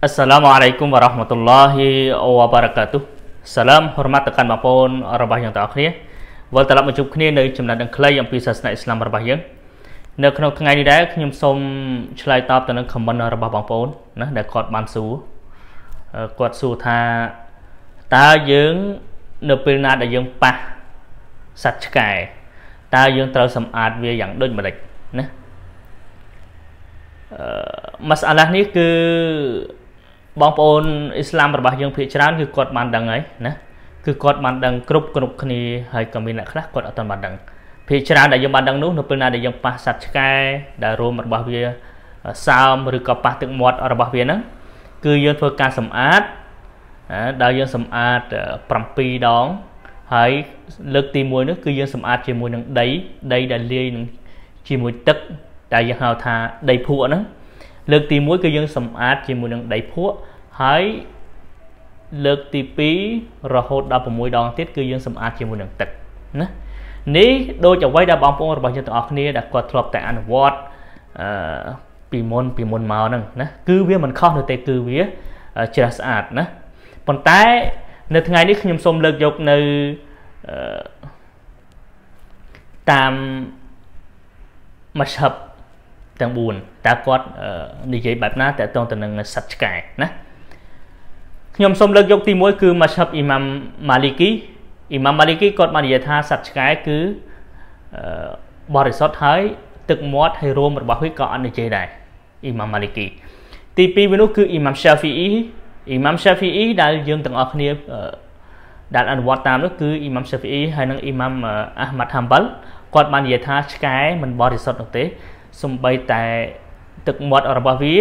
السلام عليكم ورحمة الله وبركاته សឡាមហរមតកាន់បងប្អូនរបស់យើងទាំងអស់គ្នាវិលត្រឡប់មកជួបគ្នានៅចំណុចដង្ក្លីអំពីសាសនាអ៊ីស្លាមរបស់យើងនៅក្នុងថ្ងៃនេះដែរខ្ញុំសូមឆ្លើយតបទៅនឹង comment របស់បងប្អូនណាដែលគាត់បានសួរគាត់សួរថាតើយើងនៅពេលណាដែលយើងប៉ះសត្វឆ្កែតើយើងត្រូវសម្អាតវាយ៉ាងដូចម្ដេចណាអឺមសាឡានេះគឺបងប្អូនអ៊ីស្លាមរបស់យើងភាគច្រើនគឺគាត់បានដឹងហើយណាគឺគាត់បានដឹងគ្រប់គ្រប់គ្នាហើយក៏មានអ្នកខ្លះគាត់អត់ទាន់បានដឹងភាគច្រើនដែលយើងបានដឹងនោះនៅពេលណាដែលយើងប៉ះសัตว์ឆ្កែដែលរោមរបស់វាសើមឬក៏ប៉ះទឹកមាត់របស់វាហ្នឹងគឺយើងធ្វើការសម្អាតដែលយើងសម្អាត7ដងហើយលើកទី1នោះគឺយើងសម្អាតជាមួយនឹងដីដីដែលលាយនឹងជាមួយទឹកដែលយើងហៅថាដីភក់ហ្នឹងលើកទី1គឺយើងសម្អាត ជាមួយនឹងដីភក់ហើយលើកទី2រហូតដល់6ដងទៀតគឺយើងសម្អាតជាមួយនឹងទឹកណានេះដូចអ្វីដែលបងប្អូនរបស់យើងទាំងអស់គ្នាដែលគាត់ធ្លាប់តែអនុវត្តអឺពីមុនពីមុនមកហ្នឹងណាគឺវាមិនខុសនោះទេគឺវាជ្រះស្អាតណាប៉ុន្តែ នៅថ្ងៃនេះខ្ញុំសូមលើកយកនៅតាមមជ្ឈបទាំង4តើគាត់និយាយបែបណាតើតងទៅនឹងសັດឆ្កែណាខ្ញុំសូមលើកយកទី1គឺម៉ាស្ហាប់អ៊ីម៉ាំម៉ាលីគីអ៊ីម៉ាំម៉ាលីគីគាត់បាននិយាយថាសត្វឆ្កែគឺបរិសុទ្ធហើយ ទឹកមាត់ហើយរោមរបស់វាក៏អត់និយាយដែរអ៊ីម៉ាំម៉ាលីគី ទី2វិញនោះគឺអ៊ីម៉ាំឆាហ្វីអ៊ីអ៊ីម៉ាំឆាហ្វីអ៊ីដែលយើងទាំងអស់គ្នាដែលអនុវត្តតាមនោះគឺអ៊ីម៉ាំឆាហ្វីអ៊ីហើយនិងអ៊ីម៉ាំអាហ្មាត់ហាំបាល់គាត់បាននិយាយថាឆ្កែមិនបរិសុទ្ធនោះទេសំបីតែទឹកមាត់របស់វា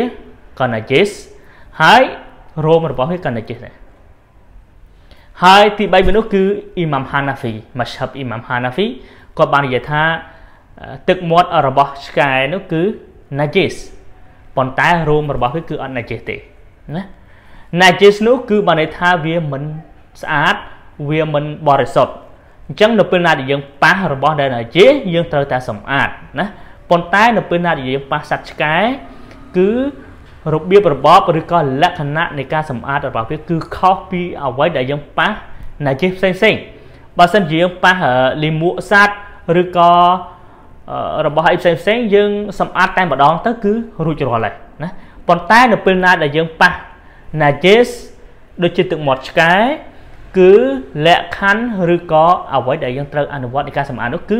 ក៏ណាជេសហើយរោមរបស់វាកាន់តែចេះដែរហើយទី3មនុស្សគឺអ៊ីម៉ាំហាណាហ្វីមស្ហាប់អ៊ីម៉ាំហាណាហ្វីគាត់បាននិយាយថា ទឹកមាត់របស់ឆ្កែនោះគឺ najis ប៉ុន្តែរោមរបស់វាគឺអត់ najis ទេណា najis នោះគឺបានន័យថាវាមិនស្អាតវាមិនបរិសុទ្ធអញ្ចឹងនៅពេលណាដែលយើងប៉ះរបស់ដែល najis យើងត្រូវតែសម្អាតណាប៉ុន្តែ នៅពេលណាដែលយើងប៉ះសត្វឆ្កែគឺរបៀបរបបឬក៏លក្ខណៈនៃការសម្អាតរបស់វាគឺខុសពីអ្វីដែលយើងប៉ះណាជិះផ្សេងផ្សេងបើសិនជាយើងប៉ះលិមួកសัตว์ឬក៏របស់អីផ្សេងផ្សេងយើងសម្អាតតែម្ដងទៅគឺរួចរាល់ហើយណាប៉ុន្តែនៅពេលណាដែលយើងប៉ះ najis ដូចជាទឹកមាត់ឆ្កែគឺលក្ខខណ្ឌឬក៏អ្វីដែលយើងត្រូវអនុវត្តនៃការសម្អាតនោះគឺ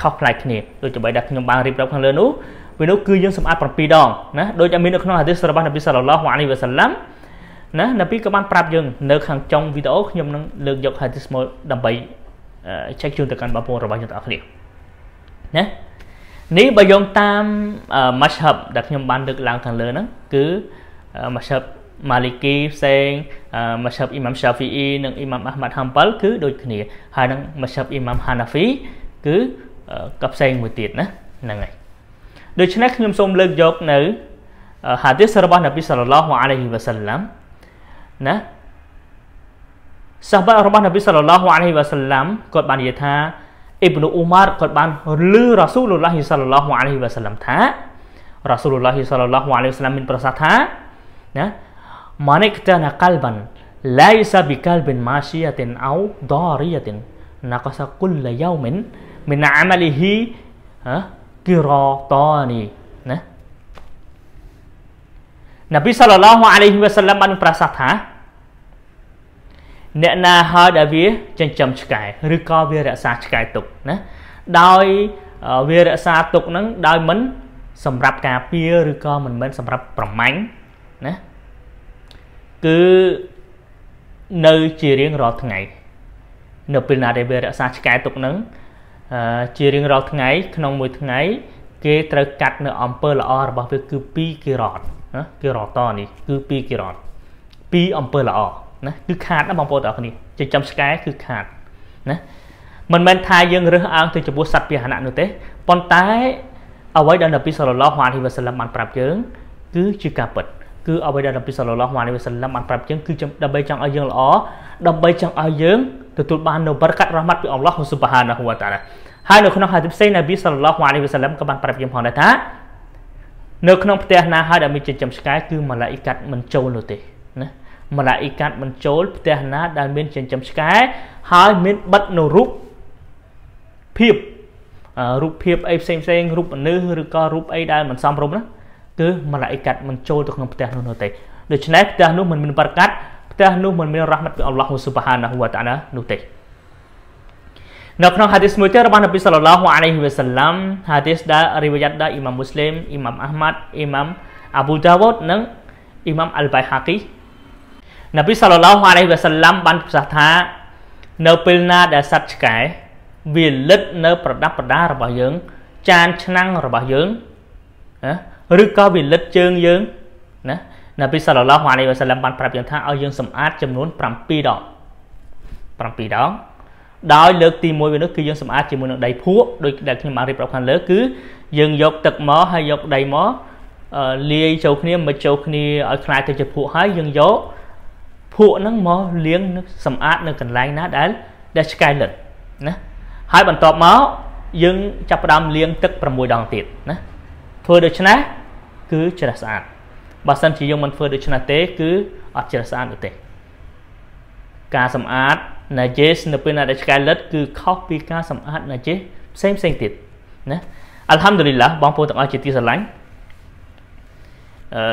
ខុសប្លែកគ្នាដូចជាបីដែលខ្ញុំបានរៀបរាប់ខាងលើនោះពេលនោះគឺយើងសម្អាត7ដងណាដូចតែមាននៅក្នុងហាឌីសរបស់នប៊ីសាឡឡោះអាឡៃវ៉ាសាឡាំណានប៊ីក៏បានប្រាប់យើង នៅខាងចុងវីដេអូខ្ញុំនឹងលើកយកហាឌីសមកដើម្បីចែកជូនទៅកាន់បងប្អូនរបស់យើងទាំងអស់គ្នាណានេះបើយោងតាម mashhab ដែលខ្ញុំបានលើកឡើងខាងលើហ្នឹងគឺ mashhab Maliki ផ្សេង mashhab Imam Shafi'i និង Imam Ahmad Hanbal គឺដូចគ្នាហើយនឹង mashhab Imam Hanafi គឺក៏ផ្សេងមួយទៀតណាហ្នឹងហើយដូច្នេះខ្ញុំសូមលើកយកនៅហាឌីសរបស់នប៊ីសាឡឡោះអាឡៃហ៊ីវ៉ាសាឡាំណាសាហាបរបស់នប៊ីសាឡឡោះអាឡៃហ៊ីវ៉ាសាឡាំគាត់បាននិយាយថាអ៊ីប្នូអ៊ូម៉ារគាត់បានលើរ៉ាស៊ូលឡោះសាឡឡោះអាឡៃហ៊ីវ៉ាសាឡាំថារ៉ាស៊ូលឡោះសាឡឡោះអាឡៃហ៊ីវ៉ាសាឡាំមានប្រសាសន៍ថាណាម៉ានិកតាណាកាល់បាន ليس بكلب ماشية أو ضارية نقص كل يوم من عمله គឺរតនេះណានប៊ីសល្លឡោះអាឡៃហ៊ីវ៉ាសឡាមបាន ប្រសាសន៍ថាអ្នកណាហើយដែលវាចិញ្ចឹមឆ្កែឬក៏វារក្សាឆ្កែទុកណាដោយវារក្សាទុកហ្នឹងដោយមិន សម្រាប់ការពារឬក៏មិនមែនសម្រាប់ ប្រមាញ់ណាគឺនៅជារៀងរាល់ថ្ងៃនៅពេលណាដែលវារក្សាឆ្កែទុកហ្នឹងជារៀងរាល់ថ្ងៃ ក្នុងមួយថ្ងៃគេត្រូវកាត់ នៅអំពើល្អរបស់វាគឺ2គិរតណាគិរតនេះគឺ2គិរត2អំពើល្អណាគឺខាតណាបងប្អូនទាំងអស់គ្នាចិញ្ចឹមឆ្កែគឺខាតណាមិនមែនថាយើងរើសអើងទៅចំពោះសត្វពាហនៈនោះទេប៉ុន្តែ អ្វីដែលនប៊ីសល្លឡោះអាលីវ៉ាសឡាមបានប្រាប់យើង គឺជាការពិតគឺអ្វីដែលនប៊ីសល្លឡោះអាឡៃវ៉ាសឡាមបានប្រាប់យើងគឺដើម្បីចង់ឲ្យយើងល្អដើម្បីចង់ឲ្យយើងទទួលបាននូវបរកាត់រ៉ហ្មាត់ពីអល់ឡោះស៊ុបហានាហ៊ូវតាឡាហើយនៅក្នុងហាឌីសផ្សេងនប៊ីសល្លឡោះអាឡៃវ៉ាសឡាមក៏បានប្រាប់យើងផងដែរថានៅក្នុងផ្ទះណាហើយដែលមានចិញ្ចឹមឆ្កែគឺម៉ាឡាអ៊ីកាត់មិនចូលនោះទេណាម៉ាឡាអ៊ីកាត់មិនចូលផ្ទះណាដែលមានចិញ្ចឹមឆ្កែហើយមានបិទនៅរូបភាពរូបភាពអីផ្សេងផ្សេងរូបមនុស្សឬក៏រូបអីដែលមិនសមរម្យណាគឺម៉ាឡាអ៊ីកាត់មិនចូលទៅក្នុងផ្ទះនោះនោះទេដូច្នេះផ្ទះនោះមិនមានប្រកាសផ្ទះនោះមិនមានរ៉ាហ្មាត់ពីអល់ឡោះស៊ុបហានាហ៊ូវតាអាឡានោះទេនៅក្នុងហាឌីសមួយទៀតរបស់នប៊ីសល្លឡោះអាឡៃហ៊ីវសាឡាំហាឌីសដែលរីវយ៉ាត់ដែលអ៊ីម៉ាមមូស្លីមអ៊ីម៉ាមអាហ្មាត់អ៊ីម៉ាមអាប៊ូដាវុតនិងអ៊ីម៉ាមអល់បៃហាគីនប៊ីសល្លឡោះអាឡៃហ៊ីវសាឡាំបានប្រសាសន៍ថានៅពេលណាដែលសត្វឆ្កែវាលិតនៅប្រដាប់ប្រដារបស់យើងចានឆ្នាំងរបស់យើងណាឬក៏វាលិតជើងយើងណានប៊ីសាឡឡោះអាឡៃវ៉ាសាឡាមបានប្រាប់យើងថាឲ្យយើងសម្អាតចំនួន7ដង7ដងដោយលើកទី1វានោះគឺយើងសម្អាតជាមួយនឹងដីភក់ដូចដែលខ្ញុំបានរៀបរាប់ខាងលើ គឺយើងយកទឹកមកហើយយកដីមកលាយចូលគ្នាមកចូលគ្នាឲ្យคล้ายទៅជាភក់ហើយយើងយកភក់ហ្នឹងមកលាង សម្អាតនៅកន្លែងណាដែលដែលឆ្កែលិតណាហើយបន្ទាប់មកយើង ចាប់ផ្ដើមលាងទឹក6ដងទៀតណាធ្វើដូច្នេះគឺច្រេះស្អាតបើសិនជាយើងមិនធ្វើដូច្នេះទេ គឺអត់ច្រេះស្អាតនោះទេ ការសម្អាត najis នៅពេលណាដែលឆ្កែលិត គឺខុសពីការសម្អាត najis ផ្សេងផ្សេងទៀតណាអัลฮัมឌុលីឡាបងប្អូនទាំងអស់ជាទីស្រឡាញ់អឺ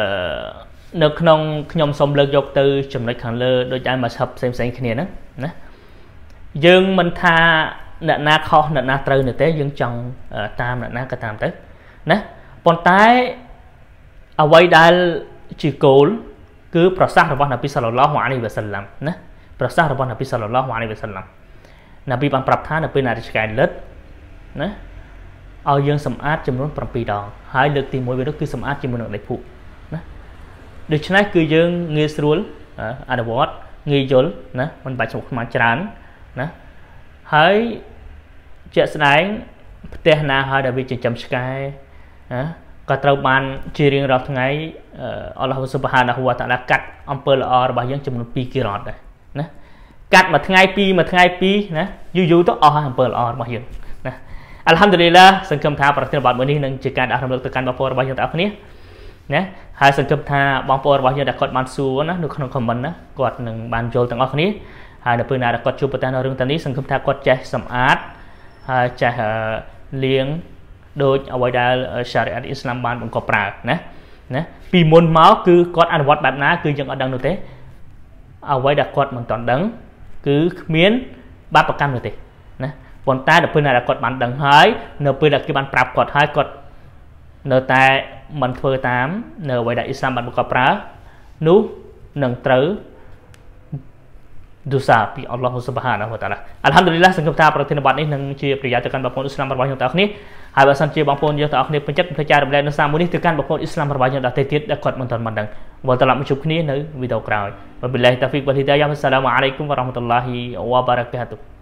នៅក្នុងខ្ញុំសូមលើកយកទៅចំណុចខាងលើ ដូចតែមកឆាប់ផ្សេងផ្សេងគ្នាហ្នឹងណាយើងមិនថាអ្នកណា ខុសអ្នកណាត្រូវនោះទេ យើងចង់តាមអ្នកណាក៏តាមទៅណាប៉ុន្តែអ្វីដែលជាគោលគឺប្រសាសន៍របស់នប៊ីសាឡឡោះអាឡៃវ៉ាសាឡាំណាប្រសាសន៍របស់នប៊ីសាឡឡោះអាឡៃវ៉ាសាឡាំនប៊ីបានប្រាប់ថានៅពេលណារិឆ្កែលិតណាឲ្យយើងសម្អាតចំនួន7ដង ហើយលើកទី1វានោះគឺសម្អាតជាមួយនឹងដីភក់ណាដូច្នេះគឺយើងងាយស្រួលអនុវត្តងាយយល់ណាមិនបាច់ជ្រុកខ្មៅច្រើនណាហើយជាក់ស្ដែងផ្ទះណាហើយដែលវាចិញ្ចឹមឆ្កែណាក៏ត្រូវបានជារៀងរាល់ថ្ងៃអល់ឡោះស៊ុបហានហ៊ូវតាឡាកាត់អំពើល្អរបស់យើងចំនួន2គីរ៉តដែរណាកាត់មួយថ្ងៃ2មួយថ្ងៃ2ណាយូរយូរទៅអស់អំពើល្អរបស់យើងណាអัลហាំឌុលីឡាសង្ឃឹមថាប្រធានបទមួយនេះនឹងជាការដាស់រំលឹកទៅកាន់បងប្អូនរបស់យើងទាំងអស់គ្នាណាហើយសង្ឃឹមថាបងប្អូនរបស់យើងដែលគាត់បានសួរណានៅក្នុង comment ណាគាត់នឹងបានយល់ទាំងអស់គ្នាហើយនៅពេលណាដែលគាត់ជួបប្រទះនៅរឿងទាំងនេះសង្ឃឹមថាគាត់ចេះសម្អាតហើយចេះលៀងដូចអ្វីដែល Sharia អ៊ីស្លាមបានបង្កប់ប្រើណាណាពីមុនមកគឺគាត់អនុវត្តបែបណាគឺយើងអត់ដឹងនោះទេអ្វីដែលគាត់មិនទាន់ដឹង គឺគ្មាន បាបកម្មនោះទេណាប៉ុន្តែដល់ពេលណាគាត់បានដឹងហើយ នៅ ពេលដែលគេបានប្រាប់គាត់ហើយគាត់នៅតែមិនធ្វើតាម នៅអ្វីដែលអ៊ីស្លាមបានបង្កប់ប្រើនោះនឹងត្រូវទូសាពីអល់ឡោះស៊ុបហានវតាឡាអัลហាំឌុលីឡាសង្ឃឹមថាប្រធានបទនេះនឹងជាប្រយោជន៍ទៅកាន់បងប្អូនអ៊ីស្លាមរបស់យើងទាំងអស់គ្នាហើយបើសិនជាបងប្អូនយើងទាំងអស់គ្នាពេញចិត្តផ្លេចចែករំលែកនៅសារមួយនេះទៅកាន់បងប្អូនអ៊ីស្លាមរបស់យើងដទៃទៀតដែលគាត់មិនទាន់បានដឹងវិលត្រឡប់មកជួបគ្នានៅវីដេអូក្រោយវបិលឡាហ៊ីតាហ្វិកវលហ៊ីដាយ៉ាអ៊ីសឡាមអាឡៃគុំវរ៉ាហ្មតុលឡាហ៊ីវ៉ាបារ៉ាកាតុហ៍